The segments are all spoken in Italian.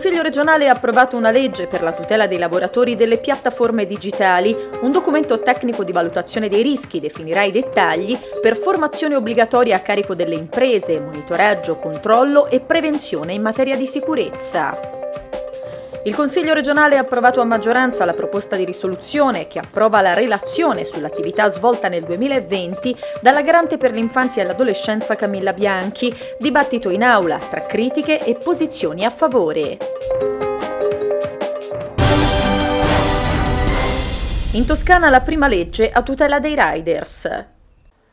Consiglio regionale ha approvato una legge per la tutela dei lavoratori delle piattaforme digitali. Un documento tecnico di valutazione dei rischi definirà i dettagli per formazione obbligatoria a carico delle imprese, monitoraggio, controllo e prevenzione in materia di sicurezza. Il Consiglio regionale ha approvato a maggioranza la proposta di risoluzione che approva la relazione sull'attività svolta nel 2020 dalla Garante per l'infanzia e l'adolescenza Camilla Bianchi, dibattito in aula tra critiche e posizioni a favore. In Toscana la prima legge a tutela dei riders.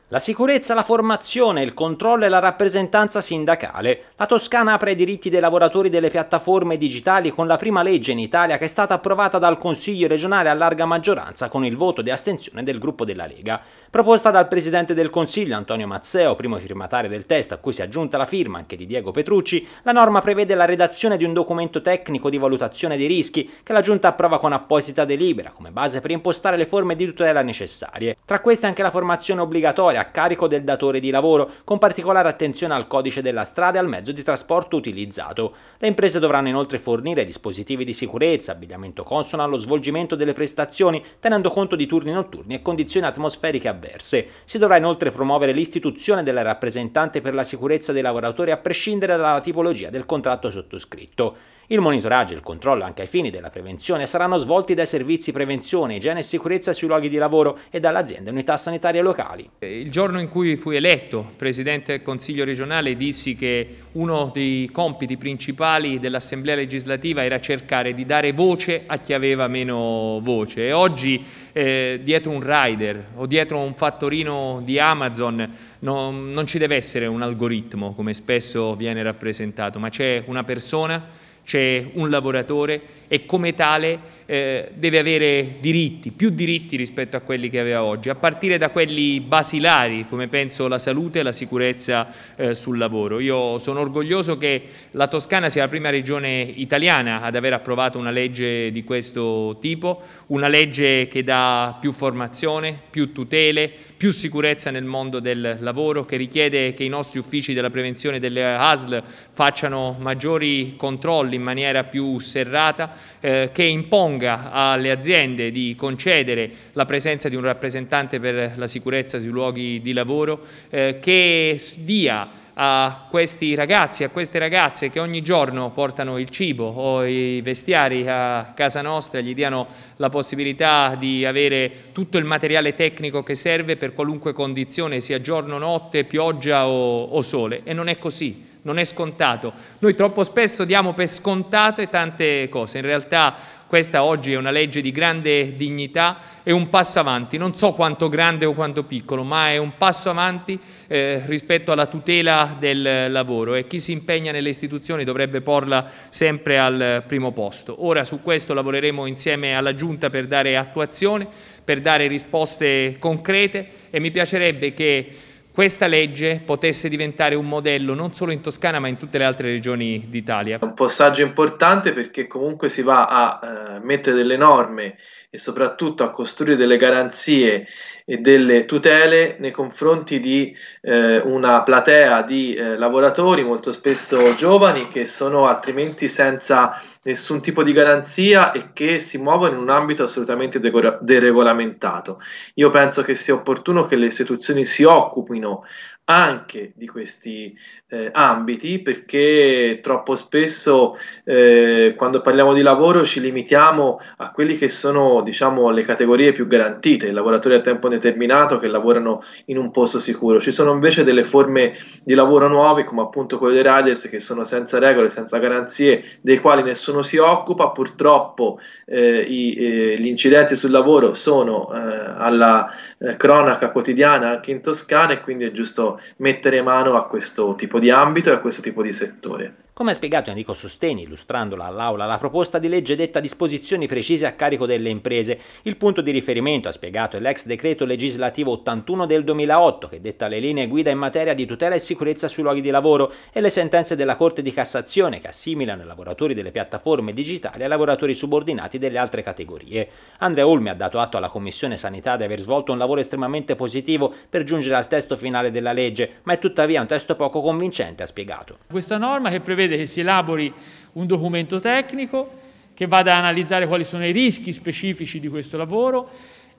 La sicurezza, la formazione, il controllo e la rappresentanza sindacale. La Toscana apre i diritti dei lavoratori delle piattaforme digitali con la prima legge in Italia che è stata approvata dal Consiglio regionale a larga maggioranza con il voto di astensione del gruppo della Lega. Proposta dal Presidente del Consiglio Antonio Mazzeo, primo firmatario del testo a cui si è aggiunta la firma anche di Diego Petrucci, la norma prevede la redazione di un documento tecnico di valutazione dei rischi che la Giunta approva con apposita delibera come base per impostare le forme di tutela necessarie. Tra queste anche la formazione obbligatoria sanzionatoria a carico del datore di lavoro, con particolare attenzione al codice della strada e al mezzo di trasporto utilizzato. Le imprese dovranno inoltre fornire dispositivi di sicurezza, abbigliamento consono allo svolgimento delle prestazioni, tenendo conto di turni notturni e condizioni atmosferiche avverse. Si dovrà inoltre promuovere l'istituzione della rappresentante per la sicurezza dei lavoratori a prescindere dalla tipologia del contratto sottoscritto. Il monitoraggio e il controllo anche ai fini della prevenzione saranno svolti dai servizi prevenzione, igiene e sicurezza sui luoghi di lavoro e dall'azienda e unità sanitarie locali. Eh, il giorno in cui fui eletto Presidente del Consiglio regionale dissi che uno dei compiti principali dell'Assemblea legislativa era cercare di dare voce a chi aveva meno voce e oggi eh, dietro un rider o dietro un fattorino di Amazon no, non ci deve essere un algoritmo come spesso viene rappresentato ma c'è una persona c'è un lavoratore e come tale eh, deve avere diritti, più diritti rispetto a quelli che aveva oggi, a partire da quelli basilari, come penso la salute e la sicurezza eh, sul lavoro. Io sono orgoglioso che la Toscana sia la prima regione italiana ad aver approvato una legge di questo tipo, una legge che dà più formazione, più tutele, più sicurezza nel mondo del lavoro, che richiede che i nostri uffici della prevenzione delle ASL facciano maggiori controlli in maniera più serrata, eh, che impongono imponga alle aziende di concedere la presenza di un rappresentante per la sicurezza sui luoghi di lavoro eh, che dia a questi ragazzi, a queste ragazze che ogni giorno portano il cibo o i vestiari a casa nostra, gli diano la possibilità di avere tutto il materiale tecnico che serve per qualunque condizione, sia giorno, notte, pioggia o, o sole. E non è così non è scontato. Noi troppo spesso diamo per scontate tante cose, in realtà questa oggi è una legge di grande dignità, e un passo avanti, non so quanto grande o quanto piccolo, ma è un passo avanti eh, rispetto alla tutela del lavoro e chi si impegna nelle istituzioni dovrebbe porla sempre al primo posto. Ora su questo lavoreremo insieme alla Giunta per dare attuazione, per dare risposte concrete e mi piacerebbe che questa legge potesse diventare un modello non solo in Toscana ma in tutte le altre regioni d'Italia. Un passaggio importante perché comunque si va a eh, mettere delle norme e soprattutto a costruire delle garanzie e delle tutele nei confronti di eh, una platea di eh, lavoratori, molto spesso giovani, che sono altrimenti senza nessun tipo di garanzia e che si muovono in un ambito assolutamente deregolamentato. Io penso che sia opportuno che le istituzioni si occupino anche di questi eh, ambiti perché troppo spesso eh, quando parliamo di lavoro ci limitiamo a quelle che sono diciamo le categorie più garantite, i lavoratori a tempo determinato che lavorano in un posto sicuro. Ci sono invece delle forme di lavoro nuove come appunto quelle dei riders che sono senza regole, senza garanzie, dei quali nessuno si occupa. Purtroppo eh, i, eh, gli incidenti sul lavoro sono eh, alla eh, cronaca quotidiana anche in Toscana e quindi è giusto mettere mano a questo tipo di ambito e a questo tipo di settore. Come ha spiegato Enrico Sosteni, illustrandola all'Aula, la proposta di legge detta disposizioni precise a carico delle imprese. Il punto di riferimento, ha spiegato, è l'ex decreto legislativo 81 del 2008, che detta le linee guida in materia di tutela e sicurezza sui luoghi di lavoro, e le sentenze della Corte di Cassazione, che assimilano i lavoratori delle piattaforme digitali ai lavoratori subordinati delle altre categorie. Andrea Ulmi ha dato atto alla Commissione Sanità di aver svolto un lavoro estremamente positivo per giungere al testo finale della legge, ma è tuttavia un testo poco convincente, ha spiegato. Questa norma che prevede prevede che si elabori un documento tecnico che vada ad analizzare quali sono i rischi specifici di questo lavoro,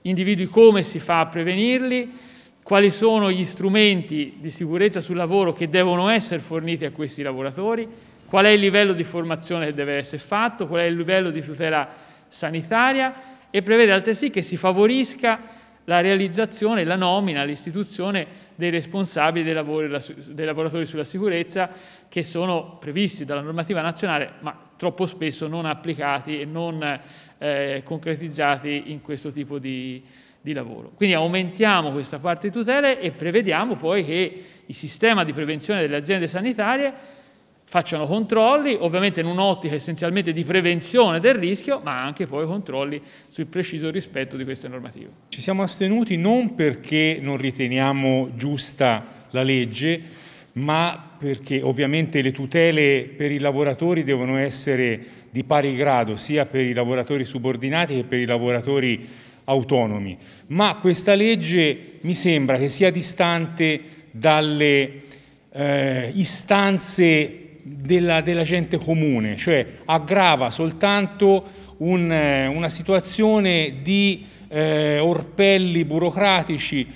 individui come si fa a prevenirli, quali sono gli strumenti di sicurezza sul lavoro che devono essere forniti a questi lavoratori, qual è il livello di formazione che deve essere fatto, qual è il livello di tutela sanitaria e prevede altresì che si favorisca la realizzazione, la nomina, l'istituzione dei responsabili dei, lavori, dei lavoratori sulla sicurezza che sono previsti dalla normativa nazionale ma troppo spesso non applicati e non eh, concretizzati in questo tipo di, di lavoro. Quindi aumentiamo questa parte di tutele e prevediamo poi che il sistema di prevenzione delle aziende sanitarie facciano controlli, ovviamente in un'ottica essenzialmente di prevenzione del rischio, ma anche poi controlli sul preciso rispetto di queste normative. Ci siamo astenuti non perché non riteniamo giusta la legge, ma perché ovviamente le tutele per i lavoratori devono essere di pari grado, sia per i lavoratori subordinati che per i lavoratori autonomi. Ma questa legge mi sembra che sia distante dalle eh, istanze della, della gente comune, cioè aggrava soltanto un, eh, una situazione di eh, orpelli burocratici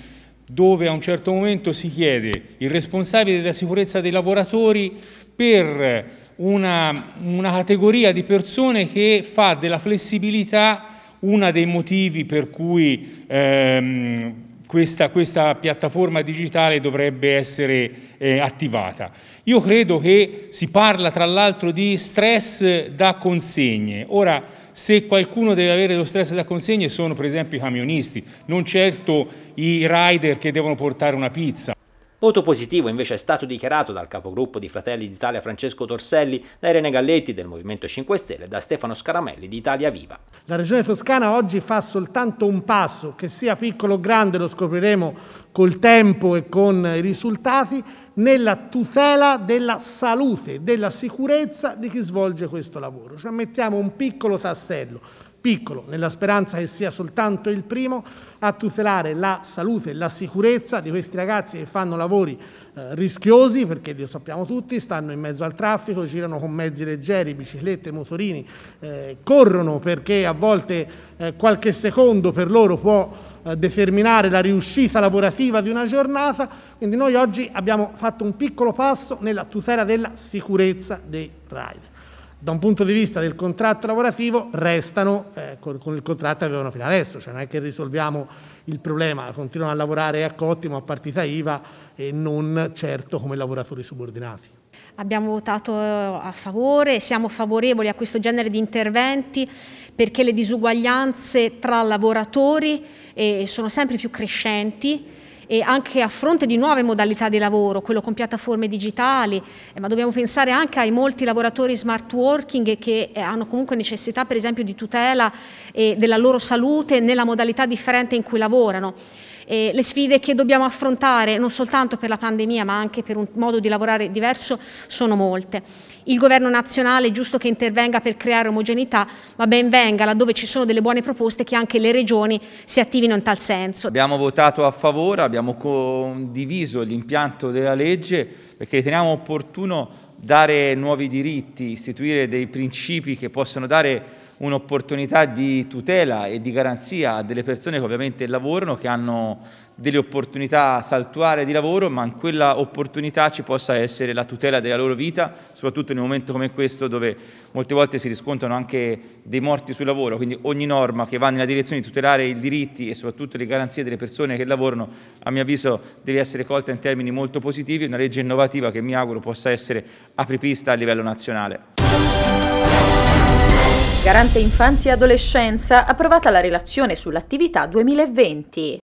dove a un certo momento si chiede il responsabile della sicurezza dei lavoratori per una, una categoria di persone che fa della flessibilità uno dei motivi per cui ehm, questa, questa piattaforma digitale dovrebbe essere eh, attivata. Io credo che si parla tra l'altro di stress da consegne. Ora, se qualcuno deve avere lo stress da consegne sono per esempio i camionisti, non certo i rider che devono portare una pizza. Voto positivo invece è stato dichiarato dal capogruppo di Fratelli d'Italia Francesco Torselli, da Irene Galletti del Movimento 5 Stelle e da Stefano Scaramelli di Italia Viva. La Regione Toscana oggi fa soltanto un passo, che sia piccolo o grande lo scopriremo col tempo e con i risultati, nella tutela della salute, della sicurezza di chi svolge questo lavoro. Cioè mettiamo un piccolo tassello piccolo, nella speranza che sia soltanto il primo a tutelare la salute e la sicurezza di questi ragazzi che fanno lavori eh, rischiosi, perché lo sappiamo tutti, stanno in mezzo al traffico, girano con mezzi leggeri, biciclette, motorini, eh, corrono perché a volte eh, qualche secondo per loro può eh, determinare la riuscita lavorativa di una giornata, quindi noi oggi abbiamo fatto un piccolo passo nella tutela della sicurezza dei rider da un punto di vista del contratto lavorativo restano eh, con, con, il contratto che avevano fino adesso, cioè non è che risolviamo il problema, continuano a lavorare a cottimo, a partita IVA e non certo come lavoratori subordinati. Abbiamo votato eh, a favore, siamo favorevoli a questo genere di interventi perché le disuguaglianze tra lavoratori eh, sono sempre più crescenti e anche a fronte di nuove modalità di lavoro, quello con piattaforme digitali, eh, ma dobbiamo pensare anche ai molti lavoratori smart working che eh, hanno comunque necessità per esempio di tutela eh, della loro salute nella modalità differente in cui lavorano eh, le sfide che dobbiamo affrontare non soltanto per la pandemia ma anche per un modo di lavorare diverso sono molte. Il governo nazionale è giusto che intervenga per creare omogeneità ma ben venga laddove ci sono delle buone proposte che anche le regioni si attivino in tal senso. Abbiamo votato a favore, abbiamo condiviso l'impianto della legge perché riteniamo opportuno dare nuovi diritti, istituire dei principi che possono dare un'opportunità di tutela e di garanzia a delle persone che ovviamente lavorano, che hanno delle opportunità saltuare di lavoro, ma in quella opportunità ci possa essere la tutela della loro vita, soprattutto in un momento come questo dove molte volte si riscontrano anche dei morti sul lavoro, quindi ogni norma che va nella direzione di tutelare i diritti e soprattutto le garanzie delle persone che lavorano, a mio avviso, deve essere colta in termini molto positivi, una legge innovativa che mi auguro possa essere apripista a livello nazionale. Garante Infanzia e Adolescenza, approvata la relazione sull'attività 2020.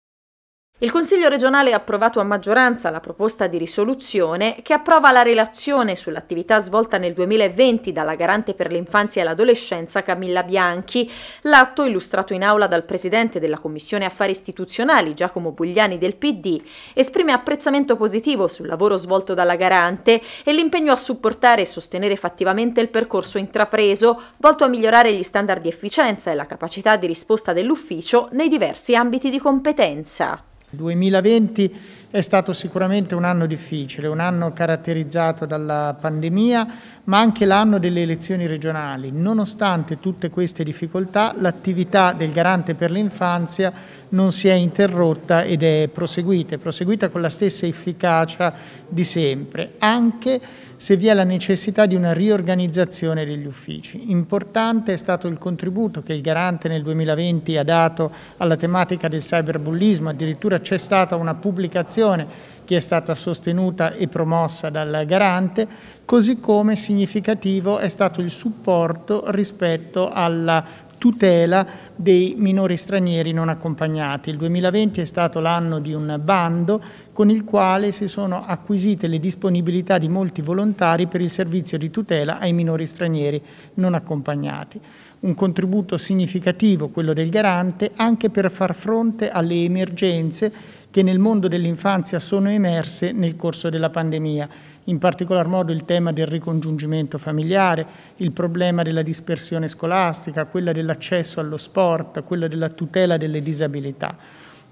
Il Consiglio regionale ha approvato a maggioranza la proposta di risoluzione che approva la relazione sull'attività svolta nel 2020 dalla garante per l'infanzia e l'adolescenza Camilla Bianchi. L'atto, illustrato in aula dal presidente della Commissione Affari Istituzionali Giacomo Bugliani del PD, esprime apprezzamento positivo sul lavoro svolto dalla garante e l'impegno a supportare e sostenere fattivamente il percorso intrapreso, volto a migliorare gli standard di efficienza e la capacità di risposta dell'ufficio nei diversi ambiti di competenza. 2020 è stato sicuramente un anno difficile, un anno caratterizzato dalla pandemia, ma anche l'anno delle elezioni regionali. Nonostante tutte queste difficoltà, l'attività del Garante per l'infanzia non si è interrotta ed è proseguita, è proseguita con la stessa efficacia di sempre, anche se vi è la necessità di una riorganizzazione degli uffici. Importante è stato il contributo che il Garante nel 2020 ha dato alla tematica del cyberbullismo, addirittura c'è stata una pubblicazione formazione che è stata sostenuta e promossa dal garante, così come significativo è stato il supporto rispetto alla tutela dei minori stranieri non accompagnati. Il 2020 è stato l'anno di un bando con il quale si sono acquisite le disponibilità di molti volontari per il servizio di tutela ai minori stranieri non accompagnati un contributo significativo, quello del garante, anche per far fronte alle emergenze che nel mondo dell'infanzia sono emerse nel corso della pandemia, in particolar modo il tema del ricongiungimento familiare, il problema della dispersione scolastica, quella dell'accesso allo sport, quella della tutela delle disabilità.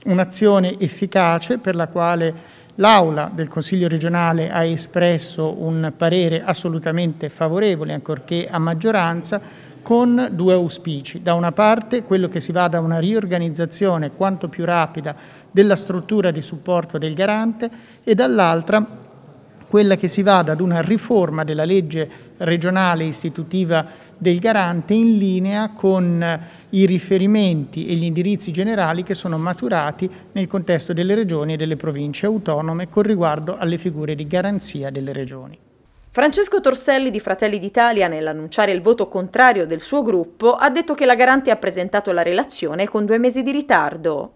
Un'azione efficace per la quale L'Aula del Consiglio regionale ha espresso un parere assolutamente favorevole, ancorché a maggioranza, con due auspici. Da una parte quello che si vada a una riorganizzazione quanto più rapida della struttura di supporto del garante e dall'altra quella che si vada ad una riforma della legge regionale istitutiva del garante in linea con i riferimenti e gli indirizzi generali che sono maturati nel contesto delle regioni e delle province autonome con riguardo alle figure di garanzia delle regioni. Francesco Torselli di Fratelli d'Italia, nell'annunciare il voto contrario del suo gruppo, ha detto che la Garante ha presentato la relazione con due mesi di ritardo.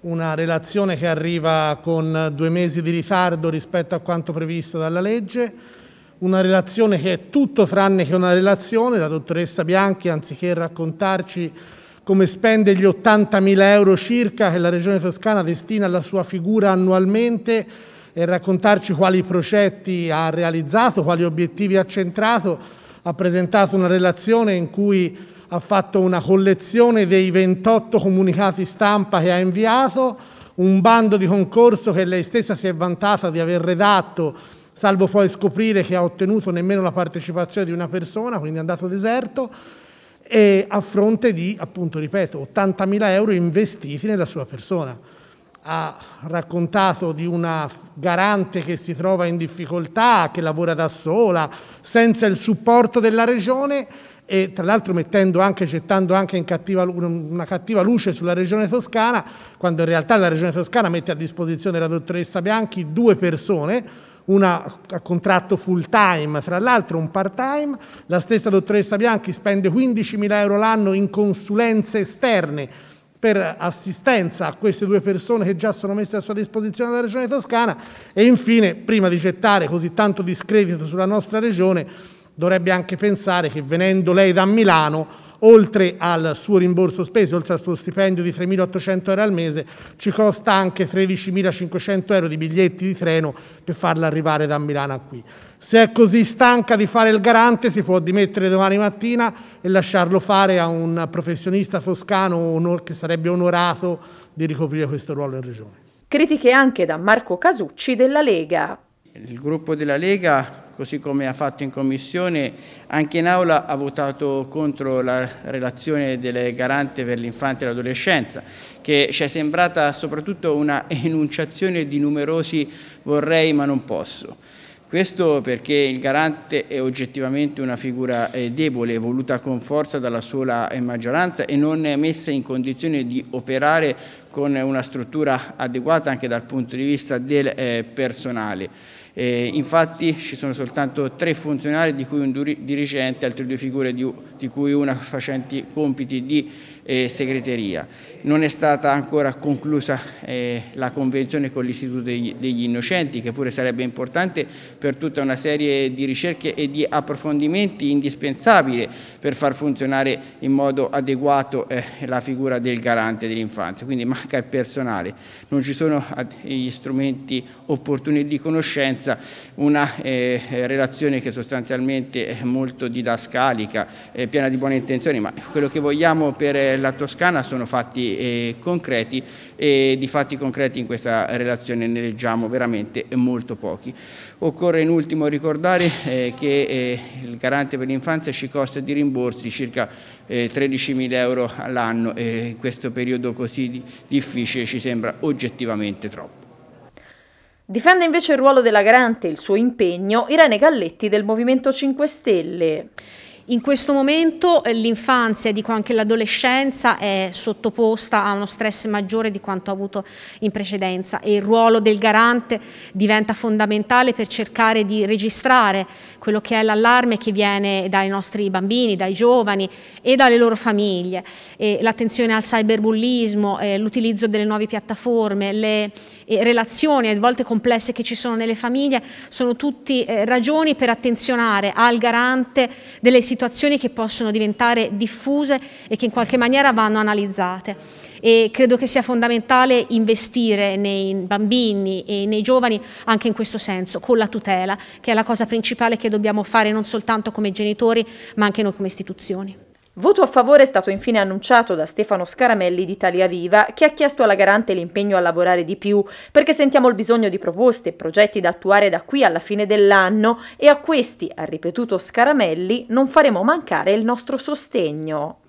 Una relazione che arriva con due mesi di ritardo rispetto a quanto previsto dalla legge, una relazione che è tutto tranne che una relazione. La dottoressa Bianchi, anziché raccontarci come spende gli 80.000 euro circa che la Regione Toscana destina alla sua figura annualmente, e raccontarci quali progetti ha realizzato, quali obiettivi ha centrato. Ha presentato una relazione in cui ha fatto una collezione dei 28 comunicati stampa che ha inviato, un bando di concorso che lei stessa si è vantata di aver redatto, salvo poi scoprire che ha ottenuto nemmeno la partecipazione di una persona, quindi è andato deserto, e a fronte di, appunto, ripeto, 80.000 euro investiti nella sua persona ha raccontato di una garante che si trova in difficoltà, che lavora da sola, senza il supporto della regione e tra l'altro mettendo anche, gettando anche cattiva, una cattiva luce sulla regione toscana, quando in realtà la regione toscana mette a disposizione la dottoressa Bianchi due persone, una a contratto full time, tra l'altro un part time, la stessa dottoressa Bianchi spende 15.000 euro l'anno in consulenze esterne per assistenza a queste due persone che già sono messe a sua disposizione dalla Regione Toscana e infine, prima di gettare così tanto discredito sulla nostra Regione, dovrebbe anche pensare che venendo lei da Milano, oltre al suo rimborso spese, oltre al suo stipendio di 3.800 euro al mese, ci costa anche 13.500 euro di biglietti di treno per farla arrivare da Milano a qui. Se è così stanca di fare il garante si può dimettere domani mattina e lasciarlo fare a un professionista toscano che sarebbe onorato di ricoprire questo ruolo in regione. Critiche anche da Marco Casucci della Lega. Il gruppo della Lega, così come ha fatto in commissione, anche in aula ha votato contro la relazione del garante per l'infanzia e l'adolescenza, che ci è sembrata soprattutto una enunciazione di numerosi vorrei ma non posso. Questo perché il garante è oggettivamente una figura eh, debole, voluta con forza dalla sola eh, maggioranza e non messa in condizione di operare con una struttura adeguata anche dal punto di vista del eh, personale. infatti ci sono soltanto tre funzionari di cui un dirigente, altre due figure di, cui una facenti compiti di e segreteria. Non è stata ancora conclusa eh, la convenzione con l'Istituto degli, degli, Innocenti, che pure sarebbe importante per tutta una serie di ricerche e di approfondimenti indispensabili per far funzionare in modo adeguato eh, la figura del garante dell'infanzia. Quindi manca il personale, non ci sono gli strumenti opportuni di conoscenza, una eh, relazione che sostanzialmente è molto didascalica, eh, piena di buone intenzioni, ma quello che vogliamo per eh, la Toscana sono fatti eh, concreti e di fatti concreti in questa relazione ne leggiamo veramente molto pochi. Occorre in ultimo ricordare eh, che eh, il garante per l'infanzia ci costa di rimborsi circa 13.000 euro all'anno e in questo periodo così difficile ci sembra oggettivamente troppo. Difende invece il ruolo della garante e il suo impegno Irene Galletti del Movimento 5 Stelle. In questo momento eh, l'infanzia e dico anche l'adolescenza è sottoposta a uno stress maggiore di quanto ha avuto in precedenza e il ruolo del garante diventa fondamentale per cercare di registrare quello che è l'allarme che viene dai nostri bambini, dai giovani e dalle loro famiglie. l'attenzione al cyberbullismo, eh, l'utilizzo delle nuove piattaforme, le eh, relazioni a volte complesse che ci sono nelle famiglie sono tutte ragioni per attenzionare al garante delle situazioni situazioni che possono diventare diffuse e che in qualche maniera vanno analizzate. E credo che sia fondamentale investire nei bambini e nei giovani anche in questo senso, con la tutela, che è la cosa principale che dobbiamo fare non soltanto come genitori ma anche noi come istituzioni. Voto a favore è stato infine annunciato da Stefano Scaramelli di Italia Viva, che ha chiesto alla garante l'impegno a lavorare di più, perché sentiamo il bisogno di proposte e progetti da attuare da qui alla fine dell'anno e a questi, ha ripetuto Scaramelli, non faremo mancare il nostro sostegno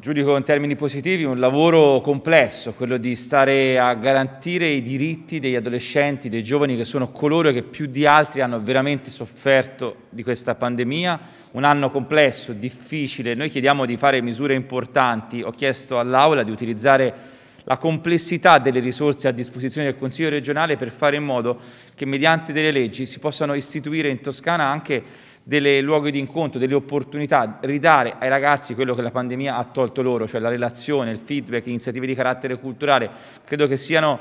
giudico in termini positivi un lavoro complesso, quello di stare a garantire i diritti degli adolescenti, dei giovani che sono coloro che più di altri hanno veramente sofferto di questa pandemia. Un anno complesso, difficile, noi chiediamo di fare misure importanti, ho chiesto all'Aula di utilizzare la complessità delle risorse a disposizione del Consiglio regionale per fare in modo che mediante delle leggi si possano istituire in Toscana anche delle luoghi di incontro, delle opportunità, ridare ai ragazzi quello che la pandemia ha tolto loro, cioè la relazione, il feedback, iniziative di carattere culturale, credo che siano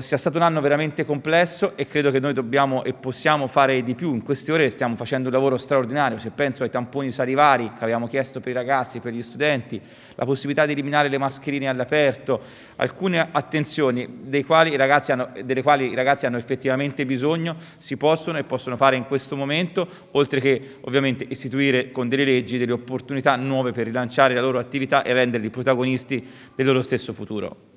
sia stato un anno veramente complesso e credo che noi dobbiamo e possiamo fare di più. In queste ore stiamo facendo un lavoro straordinario, se penso ai tamponi salivari che abbiamo chiesto per i ragazzi, per gli studenti, la possibilità di eliminare le mascherine all'aperto, alcune attenzioni quali hanno, delle quali i ragazzi hanno effettivamente bisogno, si possono e possono fare in questo momento, oltre che ovviamente istituire con delle leggi delle opportunità nuove per rilanciare la loro attività e renderli protagonisti del loro stesso futuro.